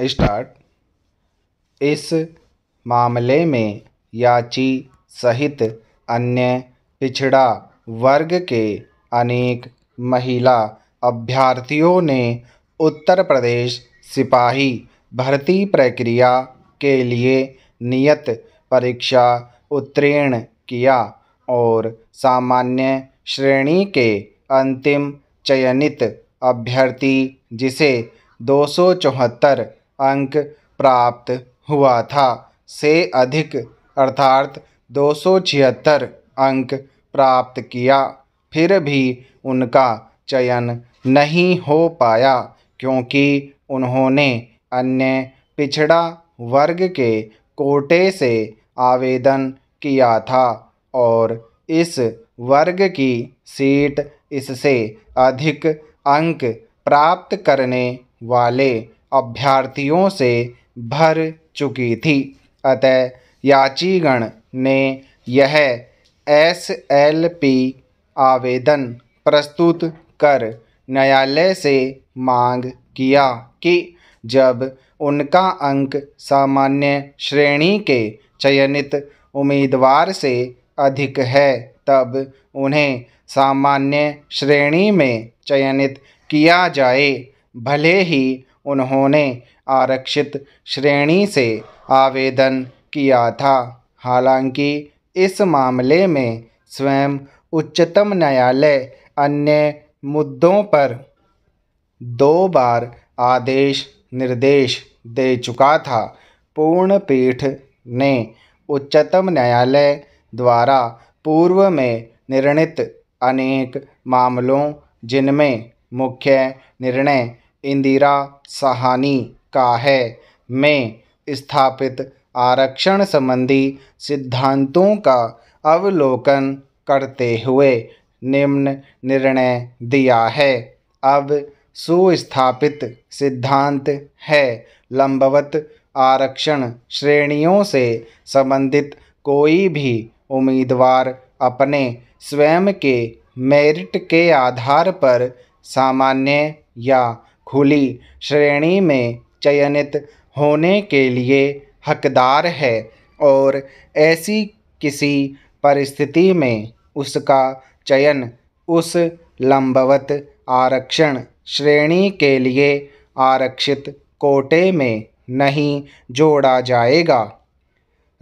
start इस मामले में याची सहित अन्य पिछड़ा वर्ग के अनेक महिला अभ्यर्थियों ने उत्तर प्रदेश सिपाही भर्ती प्रक्रिया के लिए नियत परीक्षा उत्तीर्ण किया और सामान्य श्रेणी के अंतिम चयनित अभ्यर्थी जिसे दो सौ चौहत्तर अंक प्राप्त हुआ था से अधिक अर्थात दो अंक प्राप्त किया फिर भी उनका चयन नहीं हो पाया क्योंकि उन्होंने अन्य पिछड़ा वर्ग के कोटे से आवेदन किया था और इस वर्ग की सीट इससे अधिक अंक प्राप्त करने वाले अभ्यर्थियों से भर चुकी थी अतः याचीगण ने यह एस एल पी आवेदन प्रस्तुत कर न्यायालय से मांग किया कि जब उनका अंक सामान्य श्रेणी के चयनित उम्मीदवार से अधिक है तब उन्हें सामान्य श्रेणी में चयनित किया जाए भले ही उन्होंने आरक्षित श्रेणी से आवेदन किया था हालांकि इस मामले में स्वयं उच्चतम न्यायालय अन्य मुद्दों पर दो बार आदेश निर्देश दे चुका था पूर्ण पीठ ने उच्चतम न्यायालय द्वारा पूर्व में निर्णित अनेक मामलों जिनमें मुख्य निर्णय इंदिरा सहानी का है में स्थापित आरक्षण संबंधी सिद्धांतों का अवलोकन करते हुए निम्न निर्णय दिया है अब सुस्थापित सिद्धांत है लंबवत आरक्षण श्रेणियों से संबंधित कोई भी उम्मीदवार अपने स्वयं के मेरिट के आधार पर सामान्य या खुली श्रेणी में चयनित होने के लिए हकदार है और ऐसी किसी परिस्थिति में उसका चयन उस लंबवत आरक्षण श्रेणी के लिए आरक्षित कोटे में नहीं जोड़ा जाएगा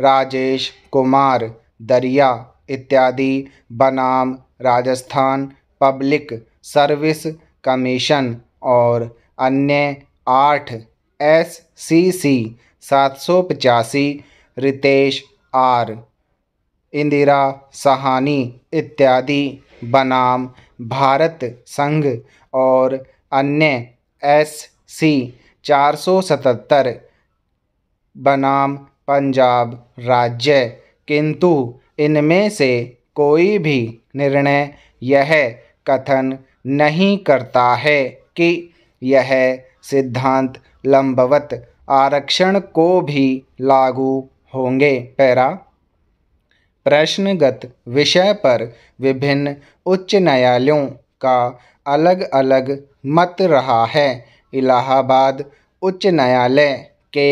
राजेश कुमार दरिया इत्यादि बनाम राजस्थान पब्लिक सर्विस कमीशन और अन्य आठ एस सी सी सात सौ पचासी रितेश आर इंदिरा सहानी इत्यादि बनाम भारत संघ और अन्य एस सी चार सौ सतहत्तर बनाम पंजाब राज्य किंतु इनमें से कोई भी निर्णय यह कथन नहीं करता है जबकि यह सिद्धांत लंबवत आरक्षण को भी लागू होंगे पैरा प्रश्नगत विषय पर विभिन्न उच्च न्यायालयों का अलग अलग मत रहा है इलाहाबाद उच्च न्यायालय के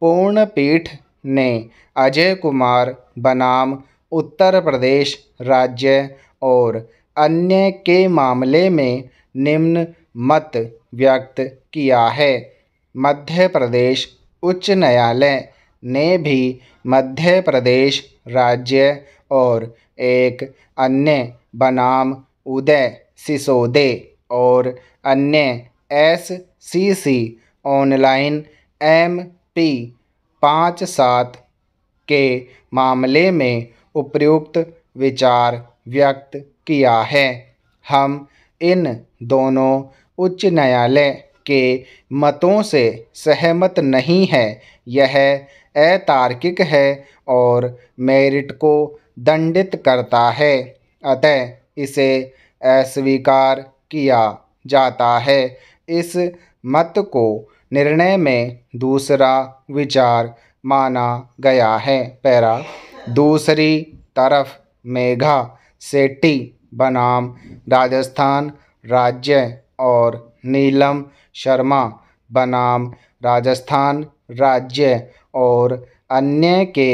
पूर्ण पीठ ने अजय कुमार बनाम उत्तर प्रदेश राज्य और अन्य के मामले में निम्न मत व्यक्त किया है मध्य प्रदेश उच्च न्यायालय ने भी मध्य प्रदेश राज्य और एक अन्य बनाम उदय सिसोदे और अन्य S C C online M P पाँच सात के मामले में उपयुक्त विचार व्यक्त किया है हम इन दोनों उच्च न्यायालय के मतों से सहमत नहीं है यह अतार्किक है और मेरिट को दंडित करता है अतः इसे अस्वीकार किया जाता है इस मत को निर्णय में दूसरा विचार माना गया है पैरा दूसरी तरफ मेघा सेट्टी बनाम राजस्थान राज्य और नीलम शर्मा बनाम राजस्थान राज्य और अन्य के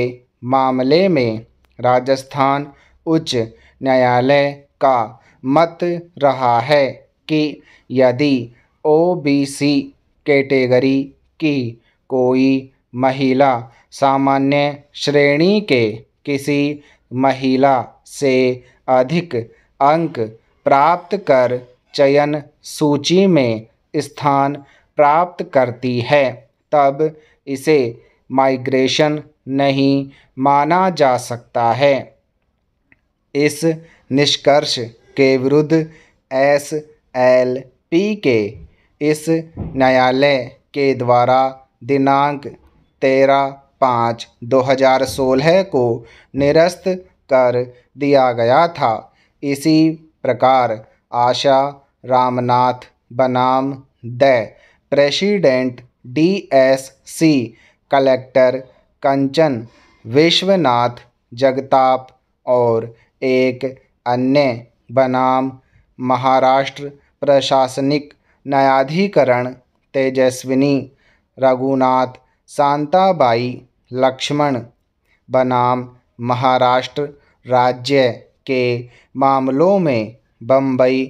मामले में राजस्थान उच्च न्यायालय का मत रहा है कि यदि ओ बी सी कैटेगरी की कोई महिला सामान्य श्रेणी के किसी महिला से अधिक अंक प्राप्त कर चयन सूची में स्थान प्राप्त करती है तब इसे माइग्रेशन नहीं माना जा सकता है इस निष्कर्ष के विरुद्ध एस एल पी के इस न्यायालय के द्वारा दिनांक तेरह पाँच दो हजार सोलह को निरस्त कर दिया गया था इसी प्रकार आशा रामनाथ बनाम the president D S C collector Kanchan Vishwanath Jagtap और एक अन्य बनाम महाराष्ट्र प्रशासनिक न्यायाधिकरण तेजस्विनी रघुनाथ शांताबाई लक्ष्मण बनाम महाराष्ट्र राज्य के मामलों में बम्बई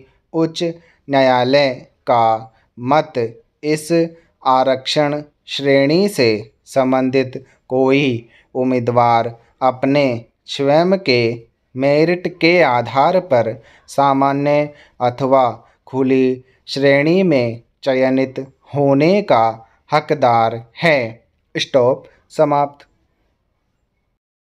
उच्च न्यायालय का मत इस आरक्षण श्रेणी से संबंधित कोई उम्मीदवार अपने स्वयं के मेरिट के आधार पर सामान्य अथवा खुली श्रेणी में चयनित होने का हकदार है स्टॉप समाप्त